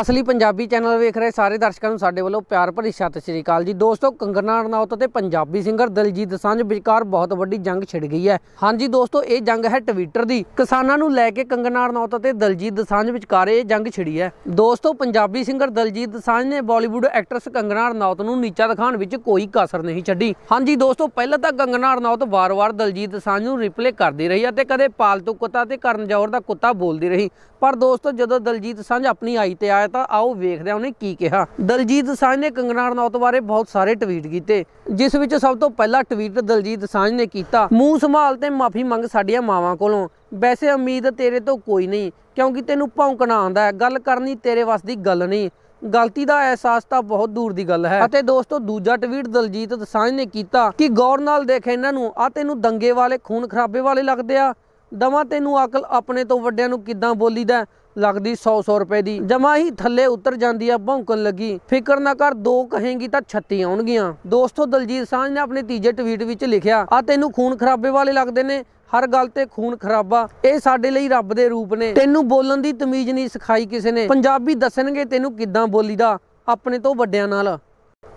ਅਸਲੀ ਪੰਜਾਬੀ ਚੈਨਲ ਵੇਖ ਰਹੇ ਸਾਰੇ ਦਰਸ਼ਕਾਂ ਨੂੰ ਸਾਡੇ ਵੱਲੋਂ ਪਿਆਰ ਭਰੀ ਸਤਿ ਸ਼੍ਰੀ ਅਕਾਲ ਜੀ ਦੋਸਤੋ ਕੰਗਨਾ ਰਣਾਉਤ ਤੇ ਪੰਜਾਬੀ ਸਿੰਗਰ ਦਲਜੀਤ ਦਸਾਂਝ ਵਿਚਕਾਰ ਬਹੁਤ ਵੱਡੀ ਜੰਗ ਛਿੜ ਗਈ ਹੈ ਹਾਂਜੀ ਦੋਸਤੋ ਇਹ ਜੰਗ ਹੈ ਟਵਿੱਟਰ ਦੀ ਕਿਸਾਨਾਂ ਨੂੰ ਲੈ ਕੇ ਕੰਗਨਾ ਰਣਾਉਤ ਤੇ ਦਲਜੀਤ ਦਸਾਂਝ ਵਿਚਕਾਰ ਇਹ ਜੰਗ ਛਿੜੀ ਹੈ ਦੋਸਤੋ ਪੰਜਾਬੀ ਸਿੰਗਰ ਦਲਜੀਤ ਦਸਾਂਝ ਨੇ ਬਾਲੀਵੁੱਡ ਐਕਟਰਸ ਕੰਗਨਾ ਰਣਾਉਤ ਨੂੰ ਨੀਚਾ ਦਿਖਾਉਣ ਵਿੱਚ ਕੋਈ ਕਸਰ ਨਹੀਂ ਛੱਡੀ ਹਾਂਜੀ ਦੋਸਤੋ ਪਹਿਲਾਂ ਤਾਂ ਕੰਗਨਾ ਰਣਾਉਤ ਵਾਰ-ਵਾਰ ਦਲਜੀਤ ਦਸਾਂਝ ਨੂੰ ਰਿਪਲੇ ਕਰਦੀ ਰਹੀ ਅਤੇ ਕਦੇ ਪਾਲਤੂ ਕੁੱਤਾ ਤੇ ਕਰਨ ਜੌਹਰ ਦਾ ਕੁੱਤਾ ਬੋਲਦੀ ਰਹੀ ਪਰ ਦੋਸਤੋ ਜਦੋਂ ਦਲਜੀਤ ਦੋਸਾਂਝ ਆਪਣੀ ਆਈ ਤੇ ਆਇਆ ਤਾਂ ਆਓ ਵੇਖਦੇ ਆ ਉਹਨੇ ਕੀ ਕਿਹਾ ਦਲਜੀਤ ਸਾਂਝ ਨੇ ਕੰਗਨਾ ਰਣੌਤ ਬਾਰੇ ਬਹੁਤ ਸਾਰੇ ਟਵੀਟ ਕੀਤੇ ਜਿਸ ਵਿੱਚ ਸਭ ਤੋਂ ਪਹਿਲਾ ਟਵੀਟ ਦਲਜੀਤ ਸਾਂਝ ਨੇ ਕੀਤਾ ਮੂੰਹ ਸੰਭਾਲ ਤੇ ਮਾਫੀ ਮੰਗ ਸਾਡੀਆਂ ਮਾਵਾਂ ਕੋਲੋਂ ਵੈਸੇ ਉਮੀਦ ਤੇਰੇ ਤੋਂ ਕੋਈ ਨਹੀਂ ਕਿਉਂਕਿ ਤੈਨੂੰ ਭੌਂਕਣਾ ਆਂਦਾ ਗੱਲ ਕਰਨੀ ਤੇਰੇ ਵੱਸ ਦੀ ਗੱਲ ਨਹੀਂ ਗਲਤੀ ਦਾ ਅਹਿਸਾਸ ਤਾਂ ਬਹੁਤ ਦੂਰ ਦੀ ਗੱਲ ਹੈ ਅਤੇ ਦੋਸਤੋ ਦੂਜਾ ਟਵੀਟ ਦਲਜੀਤ ਦਸਾਂਝ ਨੇ ਕੀਤਾ ਕਿ ਗੌਰ ਨਾਲ ਦੇਖ ਇਹਨਾਂ ਨੂੰ ਆ ਤੈਨੂੰ ਦੰਗੇ ਵਾਲੇ ਖੂਨ ਖਰਾਬੇ ਵਾਲੇ ਲੱਗਦੇ ਆ ਦਵਾ ਤੈਨੂੰ ਅਕਲ ਆਪਣੇ ਤੋਂ ਵੱਡਿਆਂ ਨੂੰ ਕਿਦਾਂ ਬੋਲੀਦਾ ਲੱਗਦੀ 100-100 ਰੁਪਏ ਦੀ ਜਮਾ ਹੀ ਥੱਲੇ ਉਤਰ ਜਾਂਦੀ ਆ ਭੌਂਕਣ ਲੱਗੀ ਫਿਕਰ ਨਾ ਕਰ ਦੋ ਕਹੇਗੀ ਤਾਂ ਛੱਤੀ ਆਉਣਗੀਆਂ ਦੋਸਤੋ ਦਲਜੀਤ ਸਾਂਝ ਨੇ ਆਪਣੇ ਤੀਜੇ ਟਵੀਟ ਵਿੱਚ ਲਿਖਿਆ ਆ ਤੈਨੂੰ ਖੂਨ ਖਰਾਬੇ ਵਾਲੇ ਲੱਗਦੇ ਨੇ ਹਰ ਗੱਲ ਤੇ ਖੂਨ ਖਰਾਬਾ ਇਹ ਸਾਡੇ ਲਈ ਰੱਬ ਦੇ ਰੂਪ ਨੇ ਤੈਨੂੰ ਬੋਲਣ ਦੀ ਤਮੀਜ਼ ਨਹੀਂ ਸਿਖਾਈ ਕਿਸੇ ਨੇ ਪੰਜਾਬੀ ਦੱਸਣਗੇ ਤੈਨੂੰ ਕਿੱਦਾਂ ਬੋਲੀਦਾ ਆਪਣੇ ਤੋਂ ਵੱਡਿਆਂ ਨਾਲ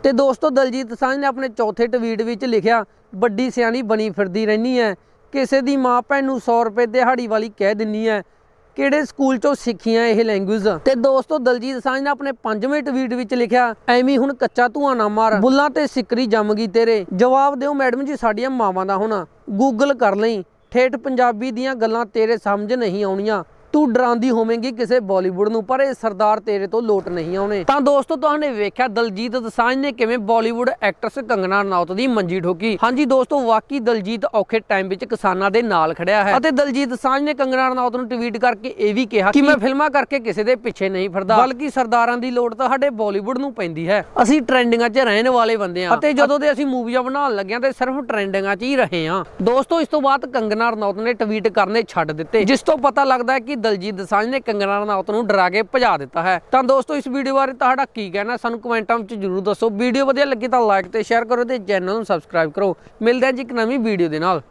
ਤੇ ਦੋਸਤੋ ਦਲਜੀਤ ਸਾਂਝ ਨੇ ਆਪਣੇ ਚੌਥੇ ਟਵੀਟ ਵਿੱਚ ਲਿਖਿਆ ਵੱਡੀ ਸਿਆਣੀ ਬਣੀ ਫਿਰਦੀ ਰਹਿਣੀ ਹੈ ਕਿਸੇ ਦੀ ਮਾਂ ਭੈਣ ਨੂੰ 100 ਰੁਪਏ ਦਿਹਾੜੀ ਵਾਲੀ ਕਹਿ ਦਿੰਨੀ ਹੈ ਕਿਹੜੇ ਸਕੂਲ ਚੋਂ ਸਿੱਖੀਆਂ ਇਹ ਲੈਂਗੁਏਜ ਤੇ ਦੋਸਤੋ ਦਲਜੀਤ ਸਾਂਝ ਨੇ ਆਪਣੇ 5ਵੇਂ ਟਵੀਟ ਵਿੱਚ ਲਿਖਿਆ ਐਵੇਂ ਹੁਣ ਕੱਚਾ ਧੂਆ ਨਾ ਮਾਰ ਬੁੱਲਾਂ ਤੇ ਸਿੱਕਰੀ ਜੰਮ ਗਈ ਤੇਰੇ ਜਵਾਬ ਦਿਓ ਮੈਡਮ ਜੀ ਸਾਡੀਆਂ ਮਾਵਾਂ ਦਾ ਹੁਣ ਗੂਗਲ ਕਰ ਲਈ ਠੇਠ ਪੰਜਾਬੀ ਦੀਆਂ ਗੱਲਾਂ ਤੇਰੇ ਸਮਝ ਨਹੀਂ ਆਉਣੀਆਂ ਤੂੰ ਡਰਾਂਦੀ ਹੋਵੇਂਗੀ ਕਿਸੇ ਬਾਲੀਵੁੱਡ ਨੂੰ ਪਰ ਇਹ ਸਰਦਾਰ ਤੇਰੇ ਤੋਂ ਲੋਟ ਨਹੀਂ ਆਉਣੇ ਤਾਂ ਦੋਸਤੋ ਤੁਹਾਨੂੰ ਵੇਖਿਆ ਦਲਜੀਤ ਦਸਾਂਝ ਨੇ ਕਿਵੇਂ ਬਾਲੀਵੁੱਡ ਐਕਟਰਸ ਕੰਗਣਾ ਰਣੌਤ ਦੀ ਮੰਜੀ ਠੋਕੀ ਹਾਂਜੀ ਦੋਸਤੋ ਵਾਕਈ ਦਲਜੀਤ ਔਖੇ ਟਾਈਮ ਵਿੱਚ ਕਿਸਾਨਾਂ ਦੇ ਨਾਲ ਖੜਿਆ ਹੈ ਅਤੇ ਦਲਜੀਤ ਦਸਾਂਝ ਨੇ ਕੰਗਣਾ ਰਣੌਤ ਨੂੰ ਟਵੀਟ ਕਰਕੇ ਇਹ ਵੀ ਕਿਹਾ ਕਿ ਮੈਂ ਫਿਲਮਾਂ ਕਰਕੇ ਕਿਸੇ ਦੇ ਪਿੱਛੇ ਨਹੀਂ ਫਿਰਦਾ ਬਲਕਿ ਸਰਦਾਰਾਂ ਦੀ ਲੋੜ ਤਾਂ ਸਾਡੇ ਬਾਲੀਵੁੱਡ ਨੂੰ ਪੈਂਦੀ ਹੈ ਅਸੀਂ ਟ੍ਰੈਂਡਿੰਗਾਂ 'ਚ ਰਹਿਣ ਵਾਲੇ ਬੰਦੇ ਆ ਅਤੇ ਜਦੋਂ ਦੇ ਅਸੀਂ ਮੂਵੀਆਂ ਬਣਾਉਣ ਲੱਗੇ ਆ ਤੇ ਸਿਰਫ ਟ੍ਰੈਂਡਿੰਗਾਂ 'ਚ ਹੀ ਰਹੇ ਆ ਦੋਸਤੋ ਇਸ ਤੋਂ ਬਾਅਦ ਕੰਗਣਾ ਰਣੌਤ ਨੇ ਟਵੀਟ ਕਰਨੇ ਛੱਡ ਦਿੱਤੇ ਜਿਸ ਤੋਂ ਪਤਾ ਲੱਗਦਾ ਹੈ ਕਿ ਦਲਜੀਤ ਦਸਾਂਝ ਨੇ ਕੰਗਨਾ ਰਣਾਵਤ ਨੂੰ ਡਰਾ ਕੇ ਭਜਾ ਦਿੱਤਾ ਹੈ ਤਾਂ ਦੋਸਤੋ ਇਸ ਵੀਡੀਓ ਬਾਰੇ ਤੁਹਾਡਾ ਕੀ ਕਹਿਣਾ ਸਾਨੂੰ ਕਮੈਂਟਾਂ ਵਿੱਚ ਜਰੂਰ ਦੱਸੋ ਵੀਡੀਓ ਵਧੀਆ ਲੱਗੀ ਤਾਂ ਲਾਈਕ ਤੇ ਸ਼ੇਅਰ ਕਰੋ ਤੇ ਚੈਨਲ ਨੂੰ ਸਬਸਕ੍ਰਾਈਬ ਕਰੋ ਮਿਲਦੇ ਹਾਂ ਜੀ ਇੱਕ ਨਵੀਂ ਵੀਡੀਓ ਦੇ ਨਾਲ